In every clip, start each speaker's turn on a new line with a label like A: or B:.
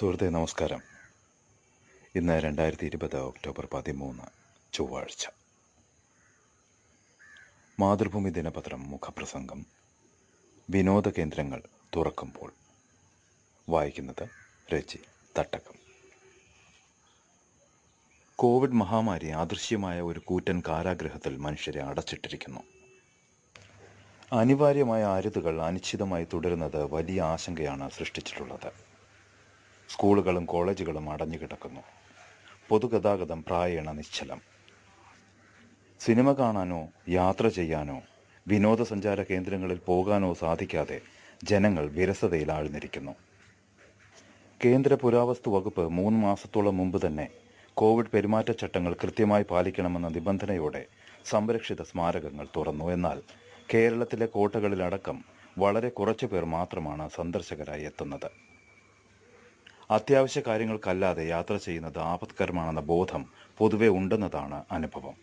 A: സുഹൃത്തെ നമസ്കാരം ഇന്ന് രണ്ടായിരത്തി ഇരുപത് ഒക്ടോബർ പതിമൂന്ന് ചൊവ്വാഴ്ച മാതൃഭൂമി ദിനപത്രം മുഖപ്രസംഗം വിനോദ കേന്ദ്രങ്ങൾ തുറക്കുമ്പോൾ വായിക്കുന്നത് രചി തട്ടകം കോവിഡ് മഹാമാരി അദൃശ്യമായ ഒരു കൂറ്റൻ കാരാഗ്രഹത്തിൽ മനുഷ്യരെ അടച്ചിട്ടിരിക്കുന്നു അനിവാര്യമായ അരുതുകൾ അനിശ്ചിതമായി തുടരുന്നത് വലിയ ആശങ്കയാണ് സൃഷ്ടിച്ചിട്ടുള്ളത് സ്കൂളുകളും കോളേജുകളും അടഞ്ഞു കിടക്കുന്നു പൊതുഗതാഗതം പ്രായേണ നിശ്ചലം സിനിമ കാണാനോ യാത്ര ചെയ്യാനോ വിനോദസഞ്ചാര കേന്ദ്രങ്ങളിൽ പോകാനോ സാധിക്കാതെ ജനങ്ങൾ വിരസതയിൽ ആഴ്ന്നിരിക്കുന്നു കേന്ദ്ര പുരാവസ്തു വകുപ്പ് മൂന്ന് മാസത്തോളം മുമ്പ് തന്നെ കോവിഡ് പെരുമാറ്റച്ചട്ടങ്ങൾ കൃത്യമായി പാലിക്കണമെന്ന നിബന്ധനയോടെ സംരക്ഷിത സ്മാരകങ്ങൾ തുറന്നു എന്നാൽ കേരളത്തിലെ കോട്ടകളിലടക്കം വളരെ കുറച്ചു പേർ മാത്രമാണ് സന്ദർശകരായി എത്തുന്നത് അത്യാവശ്യ കാര്യങ്ങൾക്കല്ലാതെ യാത്ര ചെയ്യുന്നത് ആപത്കരമാണെന്ന ബോധം പൊതുവെ ഉണ്ടെന്നതാണ് അനുഭവം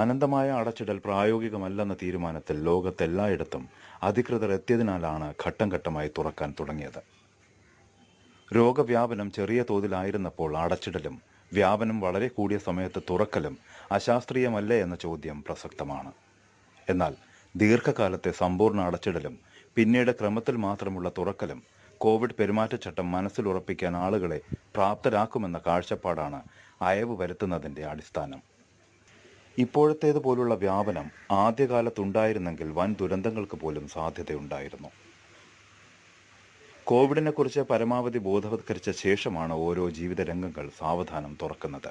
A: അനന്തമായ അടച്ചിടൽ പ്രായോഗികമല്ലെന്ന തീരുമാനത്തിൽ ലോകത്തെല്ലായിടത്തും അധികൃതർ എത്തിയതിനാലാണ് ഘട്ടം ഘട്ടമായി തുറക്കാൻ തുടങ്ങിയത് രോഗവ്യാപനം ചെറിയ തോതിലായിരുന്നപ്പോൾ അടച്ചിടലും വ്യാപനം വളരെ കൂടിയ സമയത്ത് തുറക്കലും അശാസ്ത്രീയമല്ലേ എന്ന ചോദ്യം പ്രസക്തമാണ് എന്നാൽ ദീർഘകാലത്തെ സമ്പൂർണ്ണ അടച്ചിടലും പിന്നീട് ക്രമത്തിൽ മാത്രമുള്ള തുറക്കലും കോവിഡ് പെരുമാറ്റച്ചട്ടം മനസ്സിലുറപ്പിക്കാൻ ആളുകളെ പ്രാപ്തരാക്കുമെന്ന കാഴ്ചപ്പാടാണ് അയവ് വരുത്തുന്നതിൻ്റെ അടിസ്ഥാനം ഇപ്പോഴത്തേതുപോലുള്ള വ്യാപനം ആദ്യകാലത്തുണ്ടായിരുന്നെങ്കിൽ വൻ ദുരന്തങ്ങൾക്ക് പോലും സാധ്യതയുണ്ടായിരുന്നു കോവിഡിനെക്കുറിച്ച് പരമാവധി ബോധവത്കരിച്ച ശേഷമാണ് ഓരോ ജീവിത രംഗങ്ങൾ സാവധാനം തുറക്കുന്നത്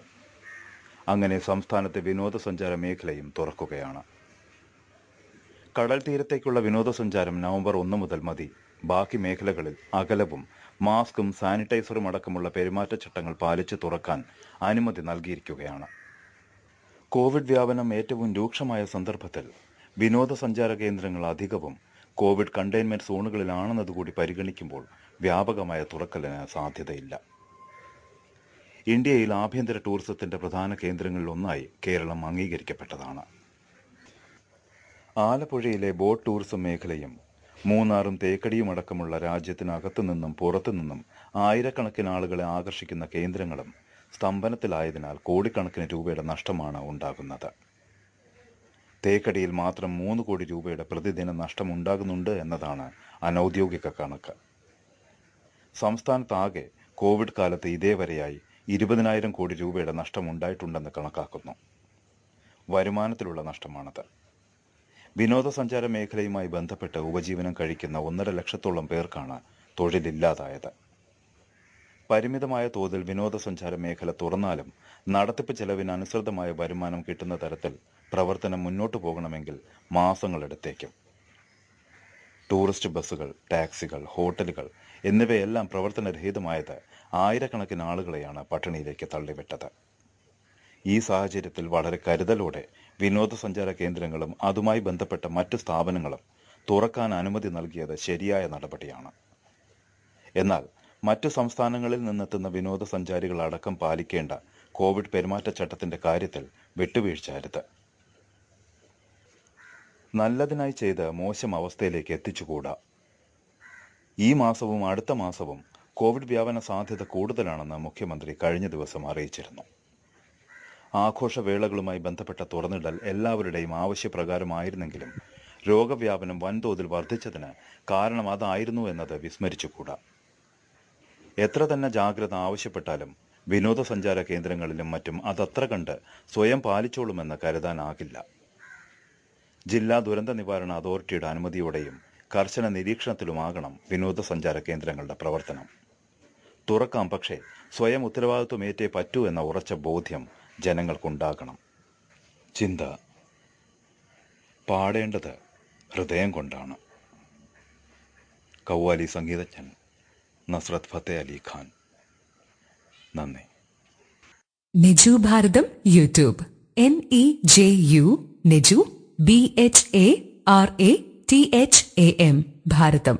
A: അങ്ങനെ സംസ്ഥാനത്തെ വിനോദസഞ്ചാര മേഖലയും തുറക്കുകയാണ് കടൽ തീരത്തേക്കുള്ള വിനോദസഞ്ചാരം നവംബർ ഒന്ന് മുതൽ മതി ബാക്കി മേഖലകളിൽ അകലവും മാസ്കും സാനിറ്റൈസറും അടക്കമുള്ള പെരുമാറ്റച്ചട്ടങ്ങൾ പാലിച്ച് തുറക്കാൻ അനുമതി നൽകിയിരിക്കുകയാണ് കോവിഡ് വ്യാപനം ഏറ്റവും രൂക്ഷമായ സന്ദർഭത്തിൽ വിനോദസഞ്ചാര കേന്ദ്രങ്ങൾ അധികവും കോവിഡ് കണ്ടെയ്ൻമെന്റ് സോണുകളിലാണെന്നതുകൂടി പരിഗണിക്കുമ്പോൾ വ്യാപകമായ തുറക്കലിന് സാധ്യതയില്ല ഇന്ത്യയിൽ ആഭ്യന്തര ടൂറിസത്തിന്റെ പ്രധാന കേന്ദ്രങ്ങളിലൊന്നായി കേരളം അംഗീകരിക്കപ്പെട്ടതാണ് ആലപ്പുഴയിലെ ബോട്ട് ടൂറിസം മേഖലയും മൂന്നാറും തേക്കടിയും അടക്കമുള്ള രാജ്യത്തിനകത്തു നിന്നും പുറത്തു നിന്നും ആയിരക്കണക്കിന് ആളുകളെ ആകർഷിക്കുന്ന കേന്ദ്രങ്ങളും സ്തംഭനത്തിലായതിനാൽ കോടിക്കണക്കിന് രൂപയുടെ നഷ്ടമാണ് ഉണ്ടാകുന്നത് തേക്കടിയിൽ മാത്രം മൂന്ന് കോടി രൂപയുടെ പ്രതിദിന നഷ്ടമുണ്ടാകുന്നുണ്ട് എന്നതാണ് അനൌദ്യോഗിക കണക്ക് സംസ്ഥാനത്താകെ കോവിഡ് കാലത്ത് ഇതേവരെയായി ഇരുപതിനായിരം കോടി രൂപയുടെ നഷ്ടമുണ്ടായിട്ടുണ്ടെന്ന് കണക്കാക്കുന്നു വരുമാനത്തിലുള്ള നഷ്ടമാണത് വിനോദസഞ്ചാര മേഖലയുമായി ബന്ധപ്പെട്ട് ഉപജീവനം കഴിക്കുന്ന ഒന്നര ലക്ഷത്തോളം പേർക്കാണ് തൊഴിലില്ലാതായത് പരിമിതമായ തോതിൽ വിനോദസഞ്ചാര മേഖല തുറന്നാലും നടത്തിപ്പ് ചെലവിന് അനുസൃതമായ വരുമാനം കിട്ടുന്ന തരത്തിൽ പ്രവർത്തനം മുന്നോട്ടു പോകണമെങ്കിൽ മാസങ്ങളെടുത്തേക്കും ടൂറിസ്റ്റ് ബസ്സുകൾ ടാക്സികൾ ഹോട്ടലുകൾ എന്നിവയെല്ലാം പ്രവർത്തനരഹിതമായത് ആയിരക്കണക്കിന് ആളുകളെയാണ് പട്ടിണിയിലേക്ക് തള്ളിവിട്ടത് ഈ സാഹചര്യത്തിൽ വളരെ കരുതലോടെ വിനോദസഞ്ചാര കേന്ദ്രങ്ങളും അതുമായി ബന്ധപ്പെട്ട മറ്റ് സ്ഥാപനങ്ങളും തുറക്കാൻ അനുമതി നൽകിയത് ശരിയായ നടപടിയാണ് എന്നാൽ മറ്റ് സംസ്ഥാനങ്ങളിൽ നിന്നെത്തുന്ന വിനോദസഞ്ചാരികളടക്കം അടക്കം പാലിക്കേണ്ട കോവിഡ് പെരുമാറ്റച്ചട്ടത്തിന്റെ കാര്യത്തിൽ വിട്ടുവീഴ്ചയരുത് നല്ലതിനായി ചെയ്ത് മോശം അവസ്ഥയിലേക്ക് എത്തിച്ചുകൂടാ ഈ മാസവും അടുത്ത മാസവും കോവിഡ് വ്യാപന സാധ്യത കൂടുതലാണെന്ന് മുഖ്യമന്ത്രി കഴിഞ്ഞ ദിവസം അറിയിച്ചിരുന്നു ആഘോഷവേളകളുമായി ബന്ധപ്പെട്ട തുറന്നിടൽ എല്ലാവരുടെയും ആവശ്യപ്രകാരമായിരുന്നെങ്കിലും രോഗവ്യാപനം വൻതോതിൽ വർദ്ധിച്ചതിന് കാരണം അതായിരുന്നു എന്നത് വിസ്മരിച്ചുകൂടാ എത്ര തന്നെ ജാഗ്രത ആവശ്യപ്പെട്ടാലും വിനോദസഞ്ചാര കേന്ദ്രങ്ങളിലും മറ്റും അതത്ര കണ്ട് സ്വയം പാലിച്ചോളുമെന്ന് കരുതാനാകില്ല ജില്ലാ ദുരന്ത നിവാരണ അതോറിറ്റിയുടെ അനുമതിയോടെയും കർശന നിരീക്ഷണത്തിലുമാകണം വിനോദസഞ്ചാര കേന്ദ്രങ്ങളുടെ പ്രവർത്തനം തുറക്കാം പക്ഷേ സ്വയം ഉത്തരവാദിത്വമേറ്റേ പറ്റൂ എന്ന ഉറച്ച ബോധ്യം ജനങ്ങൾക്കുണ്ടാകണം ചിന്ത പാടേണ്ടത് ഹൃദയം കൊണ്ടാണ് കവ്വാലി സംഗീതജ്ഞൻ നസ്രത് ഫത്തെ അലി ഖാൻ നന്ദി Niju Bharatham YouTube N E J U Niju B H A R A T H A M Bharatam